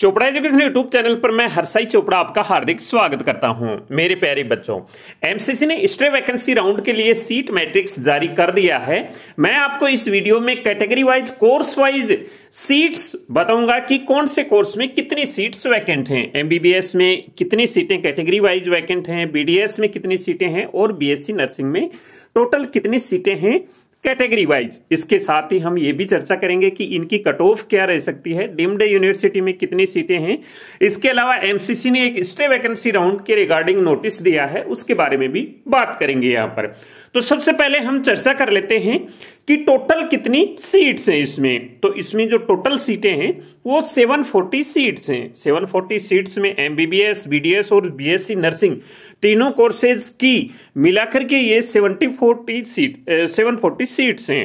Chopra education YouTube channel पर मैं हरसाई चोपड़ा आपका हार्दिक स्वागत करता हूं मेरे प्यारे बच्चों एमसीसी ने स्ट्रे वैकेंसी राउंड के लिए सीट मैट्रिक्स जारी कर दिया है मैं आपको इस वीडियो में category wise course wise seats बताऊंगा कि कौन से कोर्स में कितनी सीट्स वैकेंट हैं एमबीबीएस में कितनी सीटें कैटेगरी वाइज वैकेंट हैं बीडीएस में कितनी सीटें हैं और बीएससी नर्सिंग में टोटल कितनी सीटें हैं कैटेगरी वाइज इसके साथ ही हम ये भी चर्चा करेंगे कि इनकी कट ऑफ क्या रह सकती है डीम्ड यूनिवर्सिटी में कितनी सीटें हैं इसके अलावा एमसीसी ने एक स्टे वैकेंसी राउंड के रिगार्डिंग नोटिस दिया है उसके बारे में भी बात करेंगे यहां पर तो सबसे पहले हम चर्चा कर लेते हैं कि टोटल कितनी सीट्स हैं इसमें तो इसमें जो टोटल सीटें हैं वो 740 सीट्स हैं 740 सीट्स में एमबीबीएस बीडीएस और बीएससी नर्सिंग तीनों कोर्सेज की मिलाकर के ये seventy forty seat seven forty seats हैं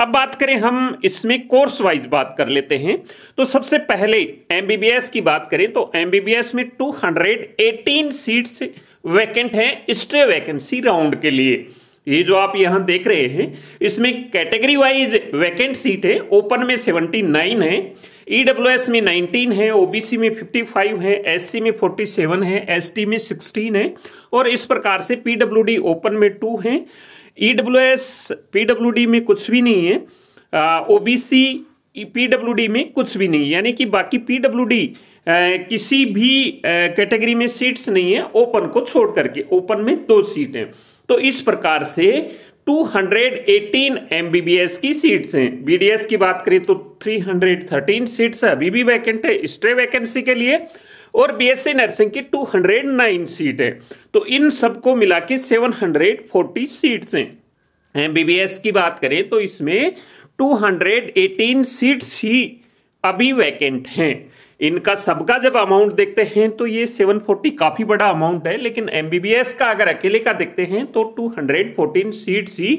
अब बात करें हम इसमें कोर्स वाइज बात कर लेते हैं तो सबसे पहले एमबीबीएस की बात करें तो एमबीबीएस में 218 सीट्स वैकेंट हैं स्ट्रे वैकेंसी राउंड के लिए ये जो आप यहां देख रहे हैं इसमें कैटेगरी वाइज वैकेंट सीट है ओपन में 79 है ईडब्ल्यूएस e में 19 है ओबीसी में 55 है एससी में 47 है एसटी में 16 है और इस प्रकार से पीडब्ल्यूडी ओपन में टू है ईडब्ल्यूएस e पीडब्ल्यूडी में कुछ भी नहीं है ओबीसी पीडब्ल्यूडी में कुछ भी नहीं यानी कि बाकी पीडब्ल्यूडी किसी भी कैटेगरी में सीट्स नहीं है ओपन को छोड़ करके ओपन में दो सीट हैं तो इस प्रकार से 218 एमबीबीएस की सीट्स हैं बीडीएस की बात करें तो 313 सीट्स अभी भी वैकेंट है स्ट्रे वैकेंसी के लिए और बीएससी नर्सिंग की 209 सीट है तो इन सबको मिला के सेवन सीट्स हैं एमबीबीएस की बात करें तो इसमें 218 सीट्स ही अभी वैकेंट हैं इनका सबका जब अमाउंट देखते हैं तो ये 740 काफी बड़ा अमाउंट है लेकिन एमबीबीएस का अगर अकेले का देखते हैं तो 214 सीट्स ही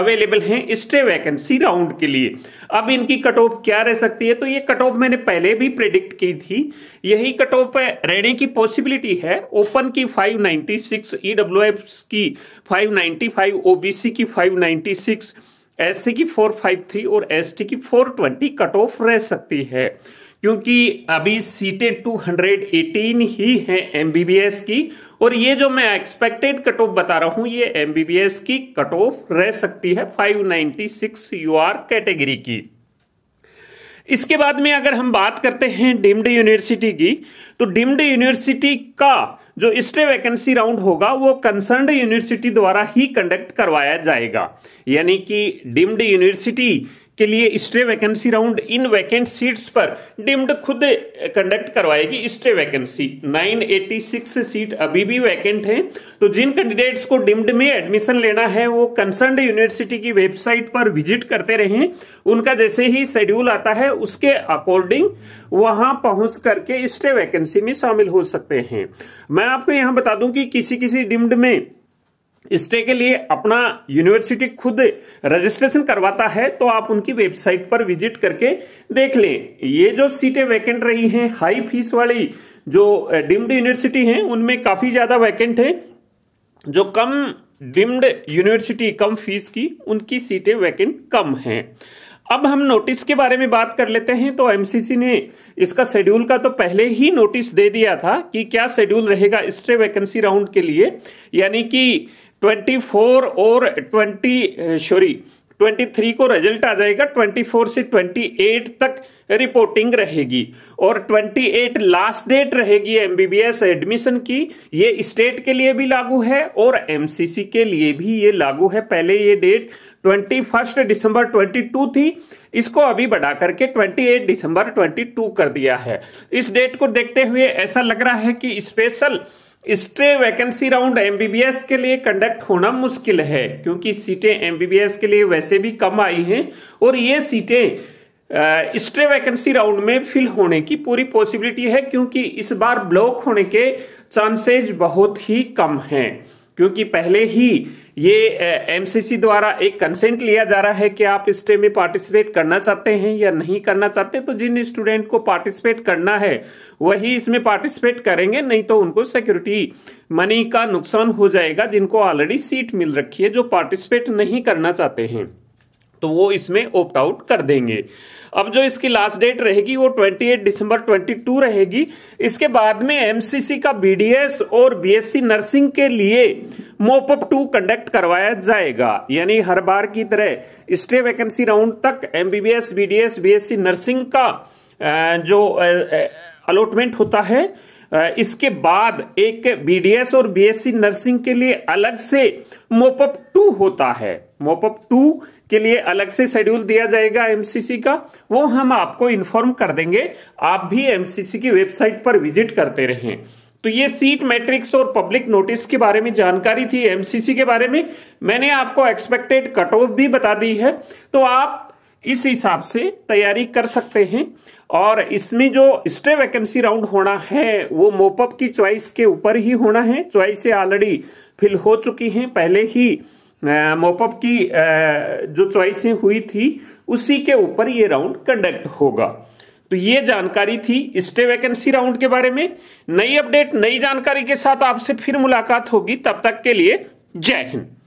अवेलेबल हैं स्टे वैकेंसी राउंड के लिए अब इनकी कट ऑफ क्या रह सकती है तो ये कट ऑफ मैंने पहले भी प्रेडिक्ट की थी यही कट ऑफ रहने की पॉसिबिलिटी है ओपन की 596 ईडब्ल्यूएफ e की 595 ओबीसी की 596 एससी की 453 और एसटी की 420 कट ऑफ रह सकती है क्योंकि अभी सीटें 218 ही हैं एमबीबीएस की और ये जो मैं एक्सपेक्टेड कट ऑफ बता रहा हूं ये एमबीबीएस की कट ऑफ रह सकती है 596 यूआर कैटेगरी की इसके बाद में अगर हम बात करते हैं डिम्ड यूनिवर्सिटी की तो डिम्ड यूनिवर्सिटी का जो स्टे वैकेंसी राउंड होगा वो कंसर्न यूनिवर्सिटी द्वारा ही कंडक्ट करवाया जाएगा यानी कि डिम्ड यूनिवर्सिटी के लिए स्ट्रे वैकेंसी राउंड इन वैकेंट सीट्स पर डिम्ड खुद कंडक्ट करवाएगी स्ट्रे वैकेंसी 986 सीट अभी भी वैकेंट हैं तो जिन कैंडिडेट्स को डिम्ड में एडमिशन लेना है वो कंसर्न यूनिवर्सिटी की वेबसाइट पर विजिट करते रहें उनका जैसे ही शेड्यूल आता है उसके अकॉर्डिंग वहां पहुंच करके स्ट्रे वैकेंसी में शामिल हो सकते हैं मैं आपको यहां बता दूं कि किसी किसी डिम्ड में स्टे के लिए अपना यूनिवर्सिटी खुद रजिस्ट्रेशन करवाता है तो आप उनकी वेबसाइट पर विजिट करके देख लें ये जो सीटें वैकेंट रही हैं हाई फीस वाली जो डिम्ड यूनिवर्सिटी हैं उनमें काफ़ी ज़्यादा वैकेंट है जो कम डिम्ड यूनिवर्सिटी कम फीस की उनकी सीटें वैकेंट कम हैं अब हम नोटिस के बारे में बात कर लेते हैं तो एमसीसी ने इसका शेड्यूल का तो पहले ही नोटिस दे दिया था कि क्या शेड्यूल रहेगा स्टे वैकेंसी राउंड के लिए यानी कि ट्वेंटी फोर और ट्वेंटी सॉरी ट्वेंटी थ्री को रिजल्ट आ जाएगा ट्वेंटी फोर से ट्वेंटी एट तक रिपोर्टिंग रहेगी और 28 लास्ट डेट रहेगी एमबीबीएस एडमिशन की ये स्टेट के लिए भी लागू है और एमसीसी के लिए भी ये लागू है पहले ये डेट 21 दिसंबर 22 थी इसको अभी बढ़ा करके 28 दिसंबर 22 कर दिया है इस डेट को देखते हुए ऐसा लग रहा है कि special stray vacancy round MBBS के लिए कंडक्ट होना मुश्किल है क्योंकि सीटें एमबीबीएस के लिए वैसे भी कम आई हैं और ये सीटें स्ट्रे वैकेंसी राउंड में फिल होने की पूरी पॉसिबिलिटी है क्योंकि इस बार ब्लॉक होने के चांसेज बहुत ही कम हैं क्योंकि पहले ही ये एमसीसी द्वारा एक कंसेंट लिया जा रहा है कि आप इस स्टे में पार्टिसिपेट करना चाहते हैं या नहीं करना चाहते तो जिन स्टूडेंट को पार्टिसिपेट करना है वही इसमें पार्टिसिपेट करेंगे नहीं तो उनको सिक्योरिटी मनी का नुकसान हो जाएगा जिनको ऑलरेडी सीट मिल रखी है जो पार्टिसिपेट नहीं करना चाहते हैं तो वो इसमें ओप्ट आउट कर देंगे अब जो इसकी लास्ट डेट रहेगी वो 28 दिसंबर 22 रहेगी इसके बाद में एमसीसी का बीडीएस और बीएससी नर्सिंग के लिए मोपअप टू कंडक्ट करवाया जाएगा यानी हर बार की तरह स्टे वैकेंसी राउंड तक एमबीबीएस बीडीएस बीएससी नर्सिंग का जो अलॉटमेंट होता है इसके बाद एक बीडीएस और बीएससी नर्सिंग के लिए अलग से मोपअप टू होता है मोपअप टू के लिए अलग से शेड्यूल दिया जाएगा एमसीसी का वो हम आपको इन्फॉर्म कर देंगे आप भी एमसीसी की वेबसाइट पर विजिट करते रहें तो ये सीट मैट्रिक्स और पब्लिक नोटिस के बारे में जानकारी थी एमसीसी के बारे में मैंने आपको एक्सपेक्टेड कट ऑफ भी बता दी है तो आप इस हिसाब से तैयारी कर सकते हैं और इसमें जो स्टे वैकेंसी राउंड होना है वो मोपअप की चॉइस के ऊपर ही होना है च्वाइस ऑलरेडी फिल हो चुकी हैं पहले ही मोपअप की जो च्वाइसें हुई थी उसी के ऊपर ये राउंड कंडक्ट होगा तो ये जानकारी थी स्टे वैकेंसी राउंड के बारे में नई अपडेट नई जानकारी के साथ आपसे फिर मुलाकात होगी तब तक के लिए जय हिंद